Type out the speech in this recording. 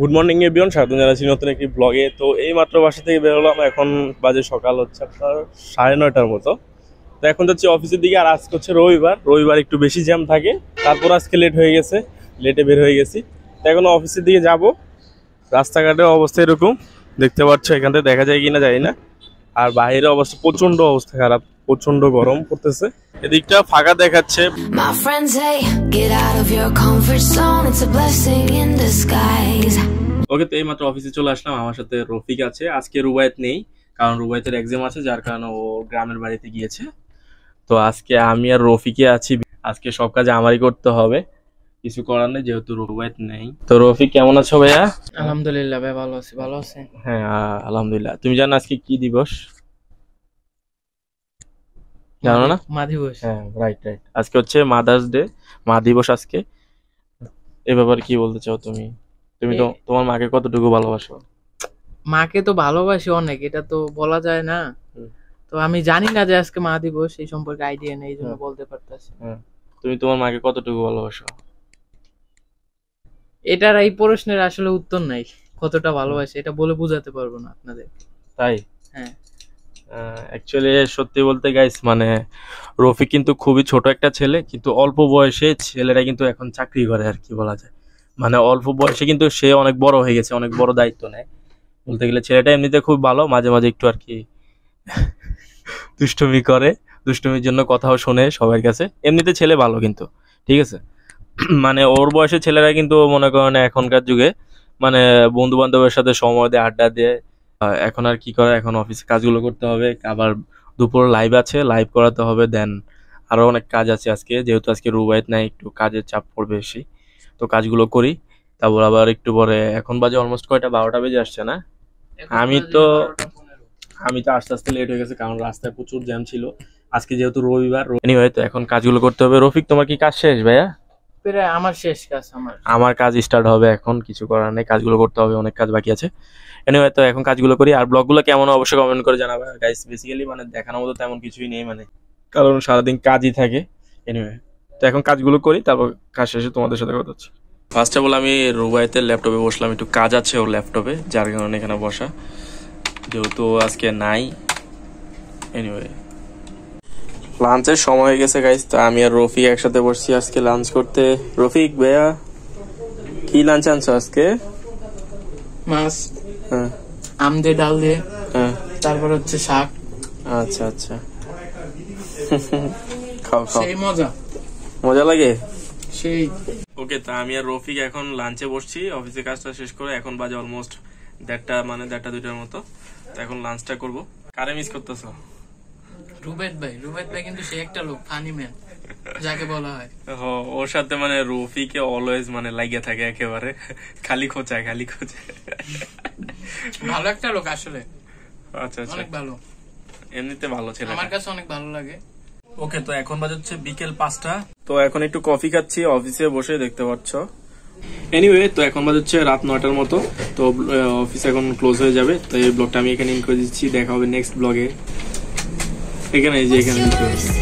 Good morning বিয়ন স্বাগত জানাচ্ছি নতুন একটি ব্লগে তো এই মাত্র বাসা থেকে বেরোলাম এখন বাজে সকাল হচ্ছে আপনার সাড়ে নয়টার মতো তো এখন যাচ্ছি অফিসের দিকে আর আজকে হচ্ছে রবিবার রবিবার একটু বেশি জ্যাম থাকে তারপর আজকে লেট হয়ে গেছে লেটে বের হয়ে গেছি তো এখন অফিসের দিকে যাব রাস্তাঘাটের অবস্থা এরকম দেখতে পাচ্ছ এখান থেকে দেখা যায় কি না জানি না আর বাইরে অবস্থা প্রচণ্ড অবস্থা খারাপ প্রচন্ড গরম পড়তেছে এদিকটা ফাঁকা দেখাচ্ছে ওকে তো এইমাত্র অফিসে চলে আসলাম আমার সাথে রফিক আছে আজকে রুবায়ত নেই কারণ রুবায়তের এক্সাম আছে যার কারণে ও গ্রামের বাড়িতে গিয়েছে তো আজকে আমি আর রফিকে আছি আজকে সব কাজ আমারই করতে হবে কিছু করার নেই যেহেতু রুবায়ত নেই তো রফিক কেমন আছো ভাইয়া আলহামদুলিল্লাহ ভাই ভালো আছি ভালো আছে হ্যাঁ আলহামদুলিল্লাহ তুমি জানো আজকে কি দিবস জানো না মা দিবস হ্যাঁ রাইট রাইট আজকে হচ্ছে মাদার্স ডে মা দিবস আজকে এ ব্যাপারে কি বলতে চাও তুমি তুমি তো তোমার মাকে কতটুকু ভালোবাসো মাকে তো ভালোবাসি অনেক এটা তো বলা যায় না তো আমি জানি না যে আজকে মা দিবস এই সম্পর্কে আইডিয়া নেই এই জন্য বলতে পারতাছি তুমি তোমার মাকে কতটুকু ভালোবাসো এটার এই প্রশ্নের আসলে উত্তর নাই কতটা ভালোবাসে এটা বলে বোঝাতে পারবো না আপনাদের তাই হ্যাঁ অ্যাকচুয়ালি সত্যি বলতে গাইস মানে রফি কিন্তু খুবই ছোট একটা ছেলে কিন্তু অল্প বয়সে ছেলেরা কিন্তু এখন চাকরি করে আর কি বলা যায় মানে অল্প বয়সে কিন্তু সে অনেক বড় হয়ে গেছে অনেক বড় দায়িত্ব নেয় বলতে গেলে ছেলেটা এমনিতে খুব ভালো মাঝে মাঝে একটু আর কি দুষ্টমি করে দুষ্টমির জন্য কথাও শোনে সবার কাছে এমনিতে ছেলে ভালো কিন্তু ঠিক আছে মানে ওর বয়সে ছেলেরা কিন্তু মনে করেন এখনকার যুগে মানে বন্ধু বান্ধবের সাথে সময় দেয় আড্ডা দেয় এখন আর কি করা এখন অফিসে কাজগুলো করতে হবে আবার দুপুর লাইভ আছে লাইভ করাতে হবে দেন আরও অনেক কাজ আছে আজকে যেহেতু আজকে রুবায়ত নাই একটু কাজের চাপ পড়বে বেশি তো কাজগুলো করি তারপর আবার একটু পরে এখন বাজে অলমোস্ট কয়টা বারোটা বেজে আসছে না আমি তো আমি তো আস্তে আস্তে লেট হয়ে গেছে কারণ রাস্তায় প্রচুর জ্যাম ছিল আজকে যেহেতু রবিবার এনিওয়ে তো এখন কাজগুলো করতে হবে রফিক তোমার কি কাজ শেষ ভাইয়া প্রায় আমার শেষ কাজ আমার আমার কাজ স্টার্ট হবে এখন কিছু করার নেই কাজগুলো করতে হবে অনেক কাজ বাকি আছে এনিওয়ে তো এখন কাজগুলো করি আর ব্লগগুলো কেমন অবশ্যই কমেন্ট করে জানাবে গাইস বেসিক্যালি মানে দেখানোর মতো তেমন কিছুই নেই মানে কারণ সারাদিন কাজই থাকে এনিওয়ে তো এখন কাজগুলো করি তারপর কাজ শেষে তোমাদের সাথে কথা হচ্ছে ফার্স্ট অফ অল আমি রুবাইতে ল্যাপটপে বসলাম একটু কাজ আছে ওর ল্যাপটপে যার কারণে এখানে বসা যেহেতু আজকে নাই এনিওয়ে লাঞ্চের সময় হয়ে গেছে গাইজ তা আমি আর রফিক একসাথে বসছি আজকে লাঞ্চ করতে রফিক ভাইয়া কি লাঞ্চ আনছো আজকে মাছ হ্যাঁ আম দিয়ে ডাল দিয়ে হ্যাঁ তারপর হচ্ছে শাক আচ্ছা আচ্ছা খাও খাও সেই মজা মজা লাগে সেই ওকে তা আমি আর রফিক এখন লাঞ্চে বসছি অফিসে কাজটা শেষ করে এখন বাজে অলমোস্ট দেড়টা মানে দেড়টা দুইটার মতো এখন লাঞ্চটা করব কারে মিস করতেছো রুবেট ভাই রুবেট ভাই কিন্তু সে একটা লোক ফানি ম্যান যাকে বলা হয় হ ওর সাথে মানে রফিকে অলওয়েজ মানে লাগিয়ে থাকে একেবারে খালি খোঁচায় খালি খোঁচায় ভালো একটা লোক আসলে আচ্ছা, আচ্ছা। অনেক ভালো এমনিতে ভালো ছেলে আমার কাছে অনেক ভালো লাগে ওকে তো এখন বাজাচ্ছে বিকেল পাঁচটা তো এখন একটু কফি খাচ্ছি অফিসে বসে দেখতে পাচ্ছ এনিওয়ে তো এখন হচ্ছে রাত নয়টার মতো তো অফিস এখন ক্লোজ হয়ে যাবে তো এই ব্লগটা আমি এখানে ইন করে দিচ্ছি দেখা হবে নেক্সট ব্লগে এখানে এই যে এখানে